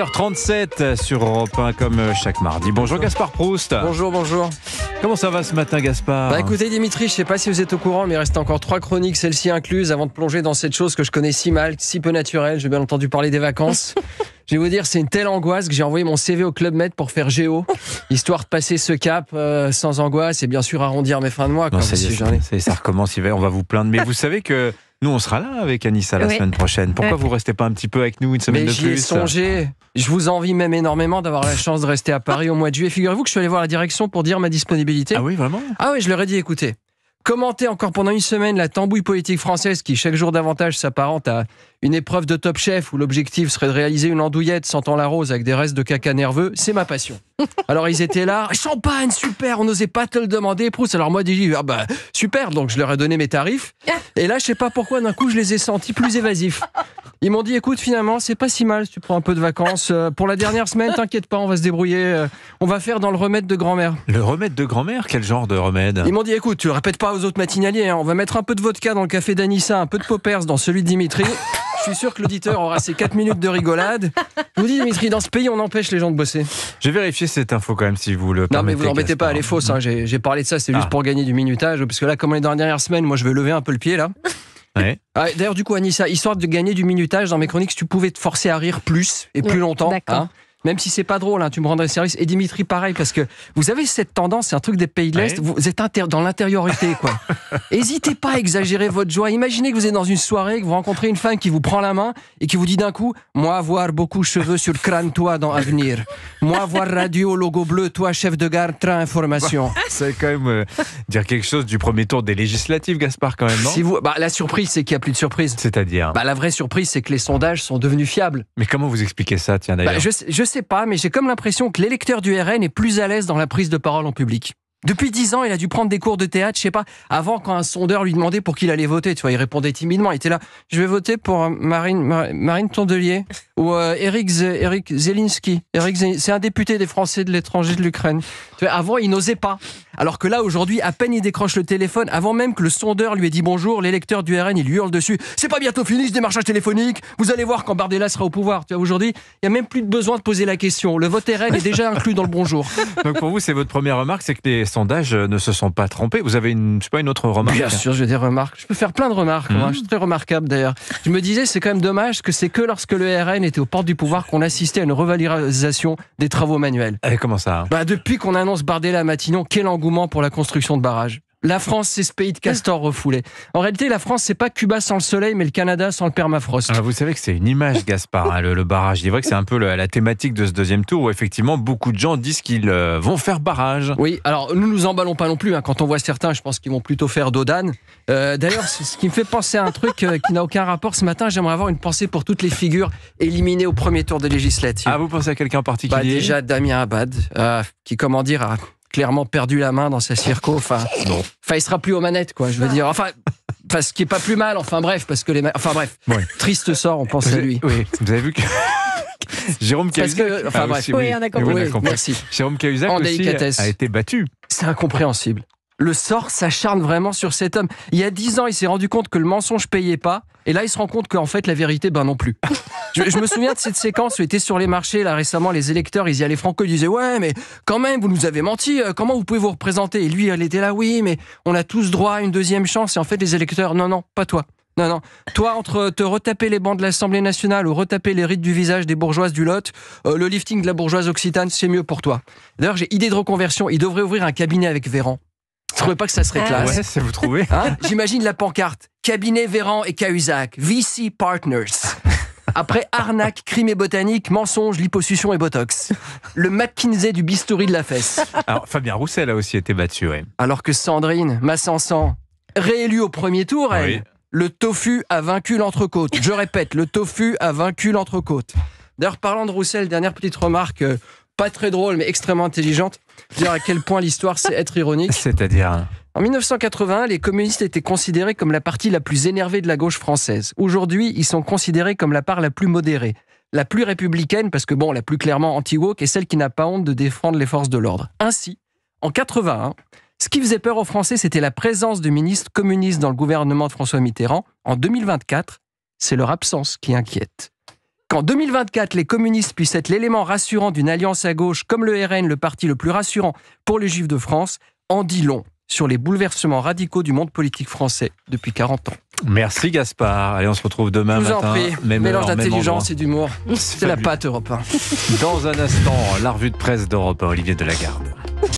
8h37 sur Europe 1 comme euh, chaque mardi. Bonjour Gaspard Proust. Bonjour, bonjour. Comment ça va ce matin Gaspard Bah écoutez Dimitri, je sais pas si vous êtes au courant mais il reste encore trois chroniques, celle-ci incluse, avant de plonger dans cette chose que je connais si mal, si peu naturelle. J'ai bien entendu parler des vacances. Je vais vous dire, c'est une telle angoisse que j'ai envoyé mon CV au Club Med pour faire Géo, histoire de passer ce cap euh, sans angoisse et bien sûr arrondir mes fins de mois. Non, ça, si ça, recommence, on va vous plaindre. Mais vous savez que nous, on sera là avec Anissa la semaine prochaine. Pourquoi vous restez pas un petit peu avec nous une semaine de plus j'y ai songé. Je vous envie même énormément d'avoir la chance de rester à Paris au mois de juillet. Figurez-vous que je suis allé voir la direction pour dire ma disponibilité. Ah oui, vraiment Ah oui, je leur ai dit écoutez, Commenter encore pendant une semaine la tambouille politique française qui chaque jour davantage s'apparente à une épreuve de top chef où l'objectif serait de réaliser une andouillette sentant la rose avec des restes de caca nerveux, c'est ma passion. Alors ils étaient là, champagne, super, on n'osait pas te le demander, Proust. Alors moi, dit ah bah super, donc je leur ai donné mes tarifs. Et là, je sais pas pourquoi, d'un coup, je les ai sentis plus évasifs. Ils m'ont dit écoute, finalement, c'est pas si mal si tu prends un peu de vacances. Euh, pour la dernière semaine, t'inquiète pas, on va se débrouiller. Euh, on va faire dans le remède de grand-mère. Le remède de grand-mère Quel genre de remède Ils m'ont dit écoute, tu répètes pas aux autres matinaliers. Hein. on va mettre un peu de vodka dans le café d'Anissa, un peu de poppers dans celui de Dimitri. Je suis sûr que l'auditeur aura ses 4 minutes de rigolade. Je vous dis, Dimitri, dans ce pays, on empêche les gens de bosser. J'ai vérifié cette info quand même, si vous le permettez. Non, mais vous n'embêtez pas, elle est fausse. Hein. J'ai parlé de ça, c'est juste ah. pour gagner du minutage. Parce que là, comme les dernières dans la moi, je vais lever un peu le pied, là. Ah, d'ailleurs, du coup, Anissa, histoire de gagner du minutage dans mes chroniques, tu pouvais te forcer à rire plus et plus longtemps, hein même si c'est pas drôle, hein, tu me rendrais service. Et Dimitri, pareil, parce que vous avez cette tendance, c'est un truc des pays de l'Est, vous êtes dans l'intériorité, quoi. Hésitez pas à exagérer votre joie. Imaginez que vous êtes dans une soirée, que vous rencontrez une femme qui vous prend la main et qui vous dit d'un coup Moi, avoir beaucoup cheveux sur le crâne, toi, dans Avenir. Moi, avoir radio, logo bleu, toi, chef de garde train, information. C'est quand même euh, dire quelque chose du premier tour des législatives, Gaspard, quand même, non si vous, bah, La surprise, c'est qu'il n'y a plus de surprise. C'est-à-dire bah, La vraie surprise, c'est que les sondages sont devenus fiables. Mais comment vous expliquez ça, tiens, bah, d'ailleurs je sais pas, mais j'ai comme l'impression que l'électeur du RN est plus à l'aise dans la prise de parole en public. Depuis dix ans, il a dû prendre des cours de théâtre, je sais pas. Avant, quand un sondeur lui demandait pour qui il allait voter, tu vois, il répondait timidement. Il était là, je vais voter pour euh, Marine, Marine Tondelier ou Eric, euh, Eric Zelinski. Eric c'est un député des Français de l'étranger de l'Ukraine. Avant, il n'osait pas. Alors que là, aujourd'hui, à peine il décroche le téléphone, avant même que le sondeur lui ait dit bonjour, l'électeur du RN, il lui hurle dessus. C'est pas bientôt fini ce démarchage téléphonique Vous allez voir quand Bardella sera au pouvoir. Tu vois, aujourd'hui, il n'y a même plus de besoin de poser la question. Le vote RN est déjà inclus dans le bonjour. Donc pour vous, c'est votre première remarque, c'est que les sondages euh, ne se sont pas trompés. Vous avez une, je pas, une autre remarque Bien sûr, j'ai des remarques. Je peux faire plein de remarques. Hein. Mhm. Je suis très remarquable d'ailleurs. Je me disais, c'est quand même dommage que c'est que lorsque le RN était aux portes du pouvoir qu'on assistait à une revalorisation des travaux manuels. Eh, comment ça hein? bah, Depuis qu'on annonce Bardella à Matignon, quel engouement pour la construction de barrages. La France, c'est ce pays de castors refoulés. En réalité, la France, c'est pas Cuba sans le soleil, mais le Canada sans le permafrost. Ah, vous savez que c'est une image, Gaspard, hein, le, barrage. Il est vrai que c'est un peu la thématique de ce deuxième tour où effectivement beaucoup de gens disent qu'ils euh, vont faire barrage. Oui, alors nous nous emballons pas non plus. Hein. Quand on voit certains, je pense qu'ils vont plutôt faire dodane. Euh, d'ailleurs, ce qui me fait penser à un truc euh, qui n'a aucun rapport ce matin, j'aimerais avoir une pensée pour toutes les figures éliminées au premier tour de législature. Ah, vous pensez à quelqu'un en particulier bah, Déjà Damien Abad, qui, comment dire, a clairement perdu la main dans sa circo. Enfin, Enfin, il sera plus aux manettes, quoi. Je veux dire. Enfin, parce ce qui est pas plus mal. Enfin, bref, parce que les. Enfin, bref. Triste sort. On pense à lui. Vous avez vu que. Jérôme Cahuzac. Jérôme en délicatesse. a été battu. C'est incompréhensible. Le sort s'acharne vraiment sur cet homme. Il y a dix ans, il s'est rendu compte que le mensonge payait pas. Et là, il se rend compte qu'en fait, la vérité, ben non plus. Je, me souviens de cette séquence où était sur les marchés, là récemment, les électeurs, ils y allaient franco, ils disaient Ouais, mais quand même, vous nous avez menti, euh, comment vous pouvez vous représenter Et lui, il était là Oui, mais on a tous droit à une deuxième chance. Et en fait, les électeurs Non, non, pas toi. Non, non. Toi, entre te retaper les bancs de l'Assemblée nationale ou retaper les rides du visage des bourgeoises du Lot, euh, le lifting de la bourgeoise occitane, c'est mieux pour toi. D'ailleurs, j'ai idée de reconversion. Il devrait ouvrir un cabinet avec Véran. ne trouvais pas que ça serait ah. classe Ouais, vous trouvez. Hein? J'imagine la pancarte. Cabinet Véran et Cahuzac. VC Partners. Après arnaque, crime et botanique, mensonge, liposuction et botox. Le McKinsey du bistouri de la fesse. Alors, Fabien Roussel a aussi été battu, oui. Alors que Sandrine Massansan, réélue au premier tour, le tofu a vaincu l'entrecôte. Je répète, le tofu a vaincu l'entrecôte. D'ailleurs, parlant de Roussel, dernière petite remarque, euh, pas très drôle, mais extrêmement intelligente. Dire à quel point l'histoire, c'est être ironique. C'est-à-dire hein. En 1980, les communistes étaient considérés comme la partie la plus énervée de la gauche française. Aujourd'hui, ils sont considérés comme la part la plus modérée, la plus républicaine, parce que bon, la plus clairement anti-woke et celle qui n'a pas honte de défendre les forces de l'ordre. Ainsi, en 81, ce qui faisait peur aux Français, c'était la présence de ministres communistes dans le gouvernement de François Mitterrand. En 2024, c'est leur absence qui inquiète. Qu'en 2024, les communistes puissent être l'élément rassurant d'une alliance à gauche comme le RN, le parti le plus rassurant pour les Juifs de France, en dit long sur les bouleversements radicaux du monde politique français depuis 40 ans. Merci Gaspard. Allez, on se retrouve demain matin. Mélange d'intelligence et d'humour. C'est la pâte Europe Dans un instant, la revue de presse d'Europe Olivier Delagarde.